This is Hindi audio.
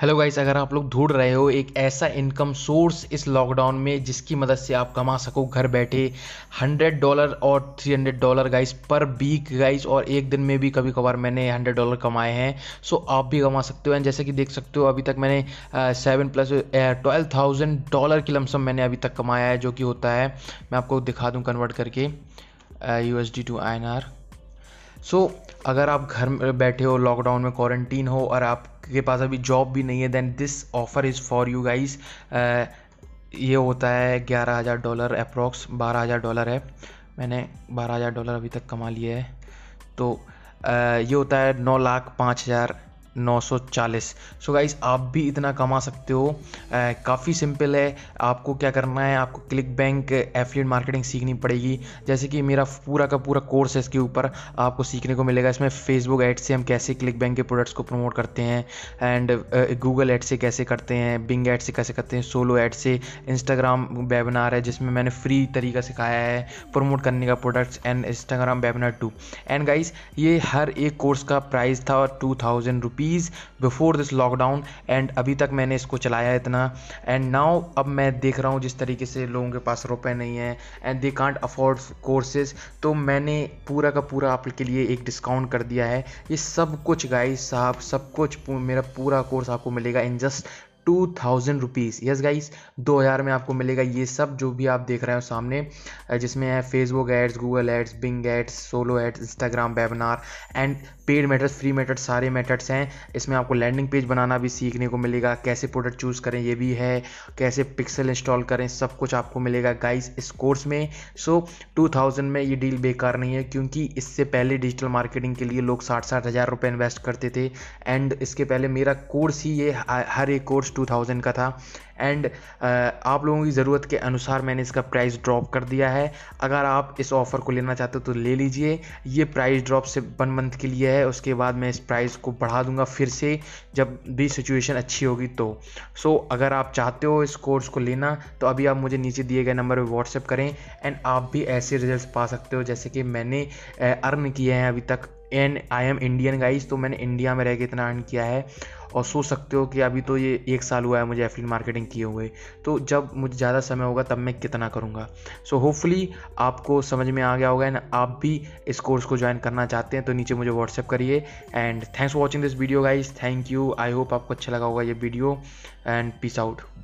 हेलो गाइस अगर आप लोग ढूंढ रहे हो एक ऐसा इनकम सोर्स इस लॉकडाउन में जिसकी मदद से आप कमा सको घर बैठे 100 डॉलर और 300 dollar guys per week guys और एक दिन में भी कभी कभार मैंने 100 डॉलर कमाए हैं सो आप भी कमा सकते हो एंड जैसे कि देख सकते हो अभी तक मैंने seven plus twelve thousand dollar की लमसम मैंने अभी तक कमाया है जो कि होता है मैं आपको दिखा दूँ कन्वर्ट करके U S D to I N R so अगर आप घर बैठे हो लॉकडाउन में क्वारंटीन हो और आप के पास अभी जॉब भी नहीं है then this offer is for you guys ये होता है ग्यारह हज़ार डॉलर अप्रॉक्स बारह हज़ार डॉलर है मैंने बारह हज़ार डॉलर अभी तक कमा लिया है तो आ, uh, ये होता है नौ लाख पाँच हज़ार 940 सो so गाइज आप भी इतना कमा सकते हो काफ़ी सिंपल है आपको क्या करना है आपको क्लिक बैंक एफलेट मार्केटिंग सीखनी पड़ेगी जैसे कि मेरा पूरा का पूरा कोर्स है इसके ऊपर आपको सीखने को मिलेगा इसमें फेसबुक ऐड से हम कैसे क्लिक बैंक के प्रोडक्ट्स को प्रमोट करते हैं एंड गूगल ऐड से कैसे करते हैं बिंग ऐड से कैसे करते हैं सोलो ऐड से इंस्टाग्राम वेबिनार है जिसमें मैंने फ्री तरीका सिखाया है प्रमोट करने का products and Instagram webinar two and guys ये हर एक कोर्स का प्राइस था two thousand rupees before this lockdown and अभी तक मैंने इसको चलाया इतना एंड नाउ अब मैं देख रहा हूँ जिस तरीके से लोगों के पास रुपए नहीं है and they can't afford courses तो मैंने पूरा का पूरा आप के लिए एक डिस्काउंट कर दिया है ये सब कुछ गाइस साहब सब कुछ मेरा पूरा कोर्स आपको मिलेगा in just two thousand rupees yes guys दो हज़ार में आपको मिलेगा ये सब जो भी आप देख रहे हो सामने जिसमें है Facebook ads Google ads Bing ads solo ads Instagram webinar and paid methods free method सारे मेथड्स हैं इसमें आपको लैंडिंग पेज बनाना भी सीखने को मिलेगा कैसे प्रोडक्ट चूज़ करें ये भी है कैसे पिक्सल इंस्टॉल करें सब कुछ आपको मिलेगा गाइस इस कोर्स में सो टू थाउजेंड में ये डील बेकार नहीं है क्योंकि इससे पहले डिजिटल मार्केटिंग के लिए लोग साठ साठ हज़ार रुपये इन्वेस्ट करते थे एंड इसके पहले मेरा कोर्स ही ये हर एक कोर्स ऑलमोस्ट टू थाउजेंड का था एंड uh, आप लोगों की ज़रूरत के अनुसार मैंने इसका प्राइस ड्रॉप कर दिया है अगर आप इस ऑफ़र को लेना चाहते हो तो ले लीजिए ये प्राइस ड्रॉप सिर्फ वन मंथ के लिए है उसके बाद मैं इस प्राइस को बढ़ा दूंगा फिर से जब भी सिचुएशन अच्छी होगी तो सो so, अगर आप चाहते हो इस कोर्स को लेना तो अभी आप मुझे नीचे दिए गए नंबर पर व्हाट्सएप करें एंड आप भी ऐसे रिजल्ट पा सकते हो जैसे कि मैंने अर्न uh, किए हैं अभी तक and I am Indian guys तो मैंने इंडिया में रह के इतना अर्न किया है और सोच सकते हो कि अभी तो ये एक साल हुआ है मुझे एफिलिएट मार्केटिंग किए हुए तो जब मुझे ज़्यादा समय होगा तब मैं कितना करूँगा सो होपफुली आपको समझ में आ गया होगा एंड आप भी इस कोर्स को ज्वाइन करना चाहते हैं तो नीचे मुझे व्हाट्सएप करिए and thanks for watching this video guys thank you I hope आपको अच्छा लगा होगा ये वीडियो एंड पीस आउट